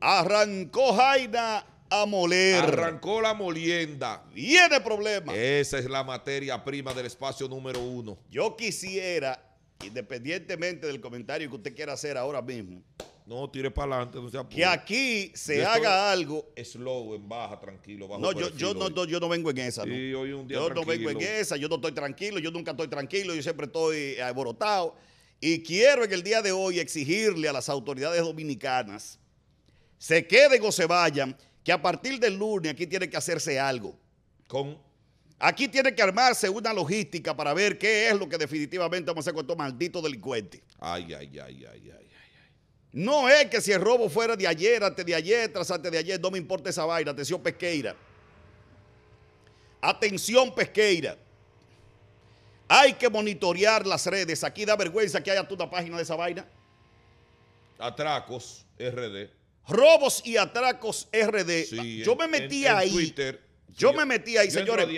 Arrancó Jaina a moler. Arrancó la molienda. Viene problema. Esa es la materia prima del espacio número uno. Yo quisiera, independientemente del comentario que usted quiera hacer ahora mismo. No, tire para adelante, no sea Que aquí se haga algo. Slow, en baja, tranquilo. Bajo no, yo, no, vengo en esa. yo no vengo en esa, yo no estoy tranquilo, yo nunca estoy tranquilo, yo siempre estoy eh, alborotado. Y quiero en el día de hoy exigirle a las autoridades dominicanas se queden o se vayan, que a partir del lunes aquí tiene que hacerse algo. Con Aquí tiene que armarse una logística para ver qué es lo que definitivamente vamos a hacer con estos malditos delincuentes. Ay, ay, ay, ay, ay, ay. No es que si el robo fuera de ayer, antes de ayer, tras antes de ayer, no me importa esa vaina. Atención pesqueira. Atención pesqueira. Hay que monitorear las redes. Aquí da vergüenza que haya una página de esa vaina. Atracos, RD. Robos y Atracos RD. yo me metí ahí. Yo me metí ahí, señores.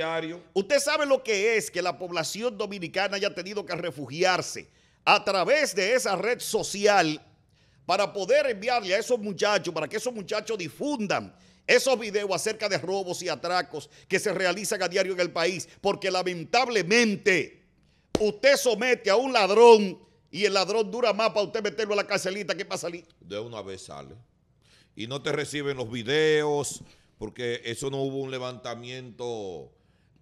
Usted sabe lo que es que la población dominicana haya tenido que refugiarse a través de esa red social para poder enviarle a esos muchachos, para que esos muchachos difundan esos videos acerca de robos y atracos que se realizan a diario en el país. Porque lamentablemente usted somete a un ladrón y el ladrón dura más para usted meterlo a la carcelita ¿Qué pasa? salir. De una vez sale y no te reciben los videos porque eso no hubo un levantamiento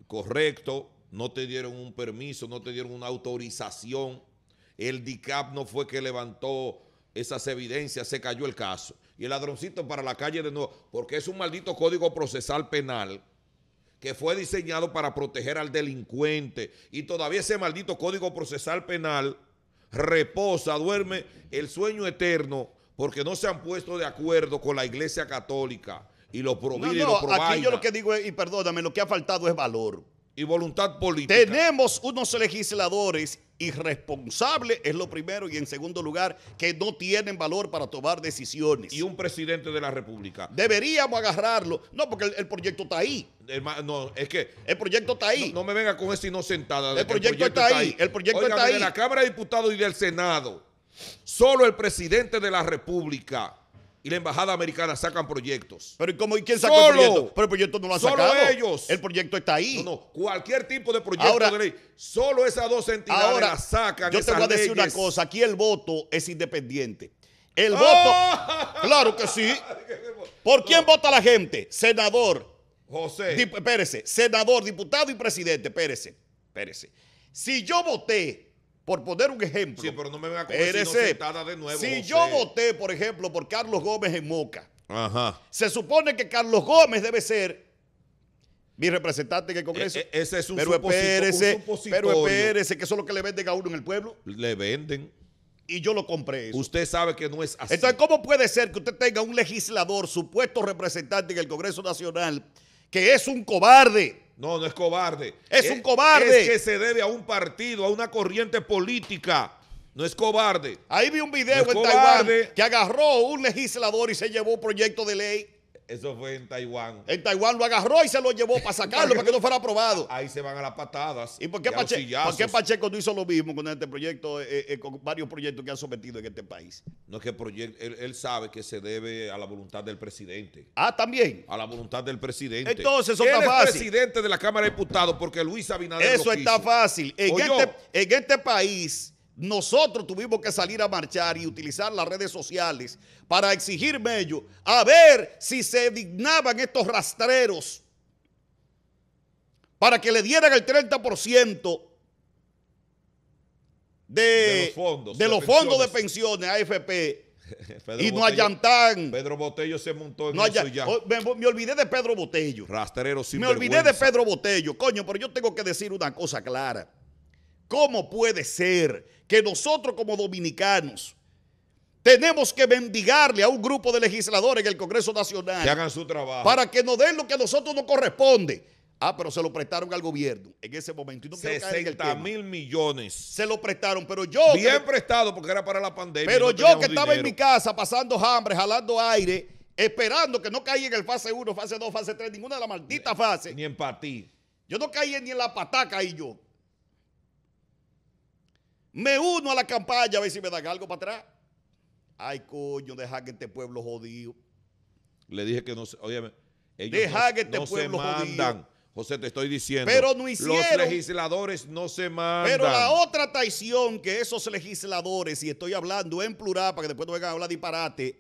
correcto, no te dieron un permiso, no te dieron una autorización. El DICAP no fue que levantó esas evidencias, se cayó el caso. Y el ladroncito para la calle de nuevo, porque es un maldito código procesal penal que fue diseñado para proteger al delincuente. Y todavía ese maldito código procesal penal reposa, duerme el sueño eterno porque no se han puesto de acuerdo con la Iglesia Católica y lo providen no, Aquí yo lo que digo, y perdóname, lo que ha faltado es valor. Y voluntad política. Tenemos unos legisladores irresponsables, es lo primero, y en segundo lugar, que no tienen valor para tomar decisiones. Y un presidente de la República. Deberíamos agarrarlo. No, porque el, proyecto está ahí. no, es que. El proyecto está ahí. No, me venga con esa inocentada. el, proyecto el, proyecto está, ahí. El proyecto está ahí. De la Cámara de Diputados y del Senado Solo el presidente de la República y la embajada americana sacan proyectos. Pero ¿y cómo? ¿Y quién sacó el proyecto? Pero proyecto no lo solo ellos. El proyecto está ahí. No, no, cualquier tipo de proyecto de ley. Solo esas dos entidades ahora, sacan. Yo te voy a decir una cosa, aquí el voto es independiente. El ¡Oh! voto, claro que sí. ¿Por quién vota la gente? Senador. José. espérese, senador, diputado y presidente, espérese, espérese. Si yo voté por poner un ejemplo. Si yo voté, por ejemplo, por Carlos Gómez en Moca, se supone que Carlos Gómez debe ser mi representante en el Congreso. E, e, ese es un pero Pero espérese, que eso es lo que le venden a uno en el pueblo. Le venden. Y yo lo compré. Usted sabe que no es así. Entonces, ¿cómo puede ser que usted tenga un legislador, supuesto representante en el Congreso Nacional, que es un cobarde? No, no es cobarde. Es, eh, un cobarde. Es que se debe a un partido, a una corriente política. No es cobarde. Ahí vi un video en Taiwán que agarró un legislador y se llevó un proyecto de ley eso fue en Taiwán. En Taiwán lo agarró y se lo llevó para sacarlo, para que no fuera aprobado. Ahí se van a las patadas. ¿Y por qué, Pacheco, por qué Pacheco no hizo lo mismo con este proyecto, eh, eh, eh, con varios proyectos que han sometido en este país? No es que proyecto, él, sabe que se debe a la voluntad del presidente. Ah, también. A la voluntad del presidente. Entonces, eso él está es fácil. presidente de la Cámara de Diputados porque Luis Abinader. Eso está fácil. En, este, en este país nosotros tuvimos que salir a marchar y utilizar las redes sociales para exigirme ellos a ver si se dignaban estos rastreros para que le dieran el 30% de, de, los fondos de, pensiones. fondos AFP. y no allantan. Pedro Botello se montó en no eso oh, Me, olvidé de Pedro Botello. Rastreros sin Me olvidé de Pedro Botello. Coño, pero yo tengo que decir una cosa clara. ¿Cómo puede ser que nosotros como dominicanos tenemos que bendigarle a un grupo de legisladores en el Congreso Nacional que hagan su trabajo para que nos den lo que a nosotros nos corresponde? Ah, pero se lo prestaron al gobierno en ese momento. Y 60 mil millones. Se lo prestaron, pero yo... Bien prestado porque era para la pandemia. Pero yo que estaba en mi casa pasando hambre, jalando aire, esperando que no caiga en el fase 1, fase 2, fase 3, ninguna de las malditas fases. Ni en Patí. Yo no caí ni en la pataca ahí yo. Me uno a la campaña a ver si me dan algo para atrás. Ay, coño, deja que este pueblo jodido. Le dije que no se. Oye, ellos deja no, que este pueblo se mandan. José, te estoy diciendo. Pero no hicieron. Los legisladores no se mandan. Pero la otra traición que esos legisladores, y estoy hablando en plural para que después no vengan a hablar disparate,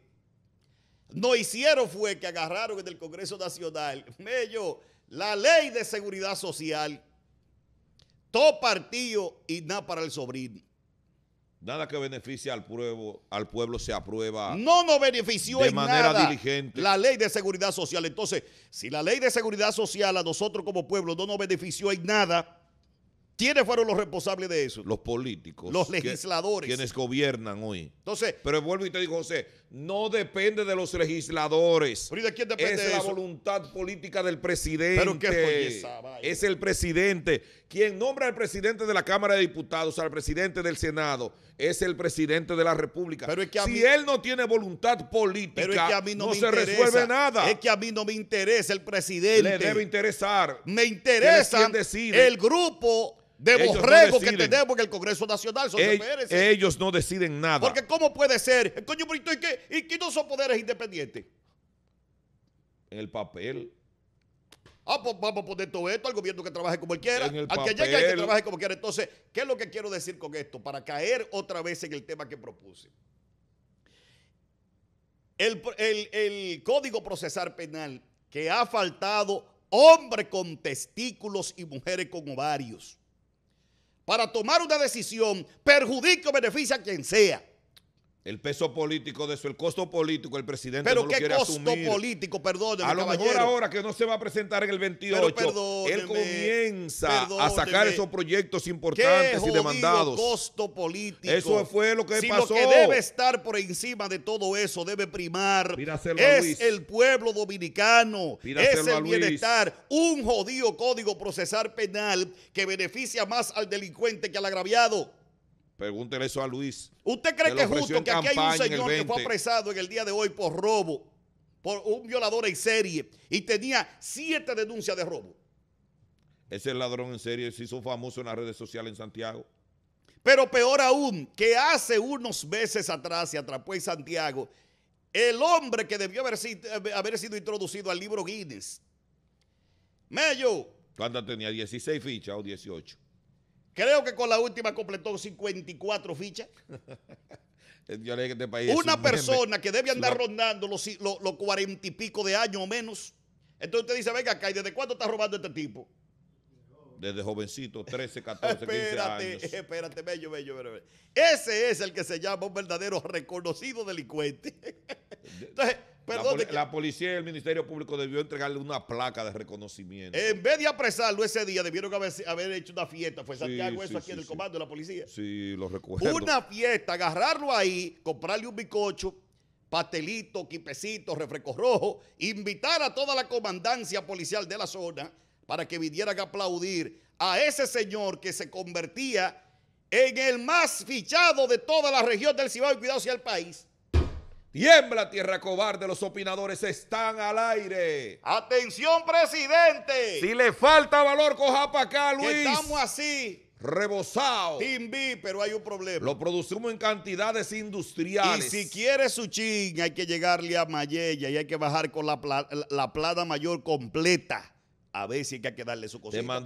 no hicieron fue que agarraron en el Congreso Nacional, medio la ley de seguridad social todo partido y nada para el sobrino. Nada que beneficie al, pueblo, al pueblo se aprueba. No nos benefició de en manera nada diligente. La ley de seguridad social. Entonces, si la ley de seguridad social a nosotros como pueblo no nos benefició en nada, ¿Quiénes fueron los responsables de eso? Los políticos. Los legisladores. quienes gobiernan hoy. Entonces. Pero vuelvo y te digo, José, no depende de los legisladores. ¿Pero de quién depende es de la voluntad política del presidente. ¿Pero qué fue esa, Es el presidente. Quien nombra al presidente de la Cámara de Diputados, al presidente del Senado, es el presidente de la República. Pero es que si él no tiene voluntad política, no, se resuelve nada. Es que a mí no me interesa el presidente. Le debe interesar. Me interesa el grupo de borrego que tenemos en el Congreso Nacional. ellos no deciden nada. Porque ¿cómo puede ser? Coño, ¿y qué, no son poderes independientes? En el papel. Ah, pues vamos a poner todo esto al gobierno que trabaje como quiera, al que llegue que trabaje como quiera. Entonces, ¿qué es lo que quiero decir con esto? Para caer otra vez en el tema que propuse. El, el Código Procesal Penal que ha faltado hombres con testículos y mujeres con ovarios para tomar una decisión, perjudica o beneficia a quien sea. El peso político de eso, el costo político, el presidente Pero lo costo político, perdón. A lo mejor ahora que no se va a presentar en el 28, él comienza a sacar esos proyectos importantes y demandados. costo político. Eso fue lo que si pasó. Lo que debe estar por encima de todo eso, debe primar. es el pueblo dominicano, es el bienestar. Un jodido código procesal penal que beneficia más al delincuente que al agraviado. Pregúntele eso a Luis. ¿Usted cree que, es justo que aquí hay un señor que fue apresado en el día de hoy por robo, por un violador en serie, y tenía siete denuncias de robo? Ese ladrón en serie se hizo famoso en las redes sociales en Santiago. Pero peor aún, que hace unos meses atrás se atrapó en Santiago el hombre que debió haber sido, introducido al libro Guinness. Mello. ¿Cuántas tenía? ¿16 fichas o 18? Creo que con la última completó 54 fichas. Este una persona que debe andar rondando los cuarenta y pico de años o menos. Entonces usted dice, venga acá, ¿y desde cuándo está robando este tipo? Desde jovencito, 13, 14, 15 espérate, Espérate, bello, bello, bello, Ese es el que se llama un verdadero reconocido delincuente. Entonces, la, policía y el Ministerio Público debió entregarle una placa de reconocimiento. En vez de apresarlo ese día, debieron haber, hecho una fiesta. Fue Santiago eso aquí en el comando de la policía. Sí, lo recogieron. Una fiesta, agarrarlo ahí, comprarle un bicocho, pastelito, quipecito, refresco rojo, invitar a toda la comandancia policial de la zona para que vinieran a aplaudir a ese señor que se convertía en el más fichado de toda la región del Cibao y cuidado hacia el país la tierra cobarde, los opinadores están al aire. Atención, presidente. Si le falta valor, coja para acá, Luis. estamos así. Rebosado. Timbi, pero hay un problema. Lo producimos en cantidades industriales. Y si quiere su ching hay que llegarle a Mayella y hay que bajar con la, plada la plata mayor completa. A ver si hay que darle su cosita. mandó